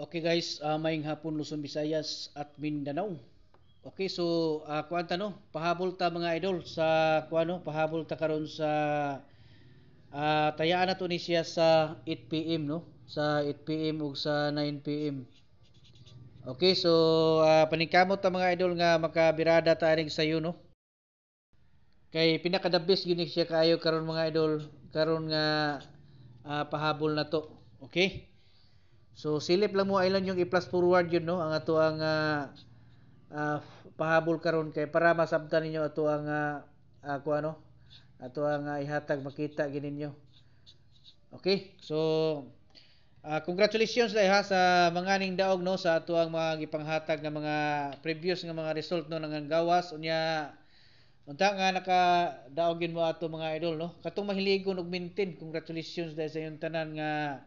Okay guys, uh, maayong hapon Luzon, Visayas at Mindanao. Okay, so uh, ah, kuan ta no, pahabol ta mga idol sa kuan no, pahabol ta karon sa uh, tayaan nato ni sa 8 PM no, sa 8 PM ug sa 9 PM. Okay, so uh, paningkamot ta mga idol nga makabirada ta aning sayo no. Kay pinaka the best gyud siya kaayo karon mga idol, karon nga uh, pahabol na to. Okay? So silip lang mo ilan yung i-plus forward yun no ang ato ang uh, uh, pahabol karon kay para masabtan ninyo ato ang uh, ah, ako ano ato ang uh, ihatag makita gininyo. Okay? So uh, congratulations dai ha sa mga ning daog no sa ato ang mga ipanghatag na mga previous nga mga result no ng gawas unya Unta nga nakadaog yun mo ato mga idol no. Katong mahiligon og maintain. Congratulations dai sa yung tanan nga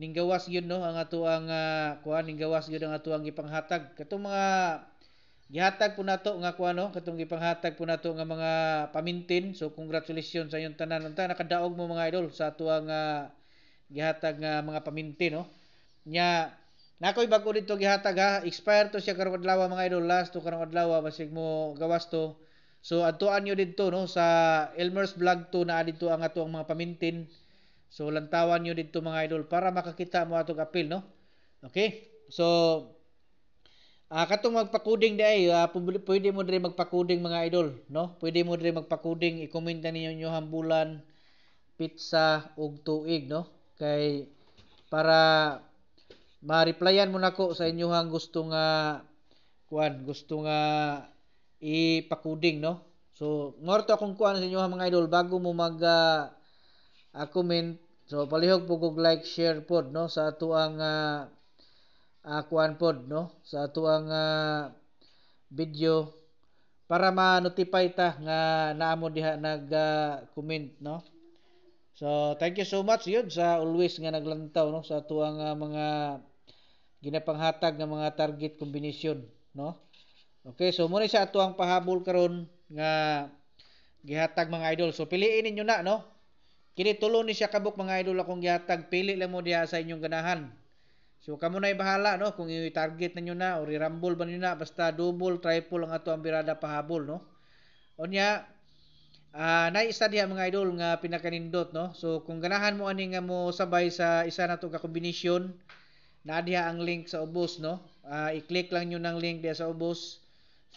ninggawas yun no ang ato ang uh, ah, kuan ninggawas gawas yun ang ato ang gipanghatag katong mga gihatag po nato nga kuan no katong ipanghatag po nato nga mga pamintin so congratulations sa inyong tanan unta nakadaog mo mga idol sa ato uh, gihatag nga uh, mga pamintin no nya Nakoy bago dito gihatag ha. Expire to siya karong adlaw mga idol. Last to karong adlaw basig mo gawas to. So adtuan niyo dito no sa Elmer's Vlog to na dito ang ato mga pamintin. So lantawan nyo dito mga idol para makakita mo atong apil no. Okay? So uh, katong magpakuding day, uh, ah, pwede mo diri magpakuding mga idol no. Pwede mo diri magpakuding i-comment na ninyo yung hambulan, pizza ug tuig no. Kay para ma-replyan mo nako sa inyong gusto nga kuan, gusto nga ipakuding no. So, more to akong kuan sa inyo mga idol bago mo mag uh, uh, comment. So palihog po kog like, share pod no sa ato ang uh, uh, kuan pod no sa ato ang uh, video para ma-notify ta nga naamo diha nag-comment no. So thank you so much yun sa always nga naglantaw no sa ato ang uh, mga ginapanghatag nga mga target combination no. Okay, so muna sa ato ang pahabol karon nga gihatag mga idol. So piliin ninyo na no Kini tulo ni siya kabuk mga idol akong yatag pili lang mo diya sa inyong ganahan. So kamo na ibahala no kung i-target ninyo na or i-rumble ba niyo na basta double, triple ang ato ang birada pahabol no. Unya uh, ah, nay isa diha mga idol nga pinakanindot no. So kung ganahan mo ani nga mo sabay sa isa na to ka combination na diha ang link sa ubos no. Uh, i-click lang niyo nang link diha sa ubos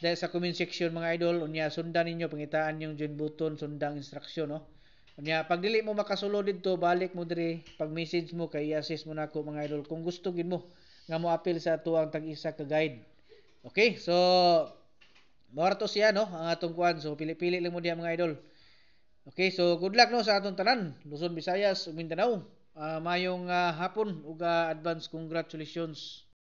dahil sa comment section mga idol unya sundan ninyo pangitaan yung join button sundang instruction no Nya, pag dili mo makasulod dito, balik mo diri pag message mo kay assess mo nako mga idol kung gusto gid mo nga mo apil sa tuang tag-isa ka guide. Okay, so Morto siya no ang atong kuan so pili-pili lang mo diha mga idol. Okay, so good luck no sa atong tanan, Luzon, Visayas ug Mindanao. Uh, mayong uh, hapon ug ah, advance congratulations.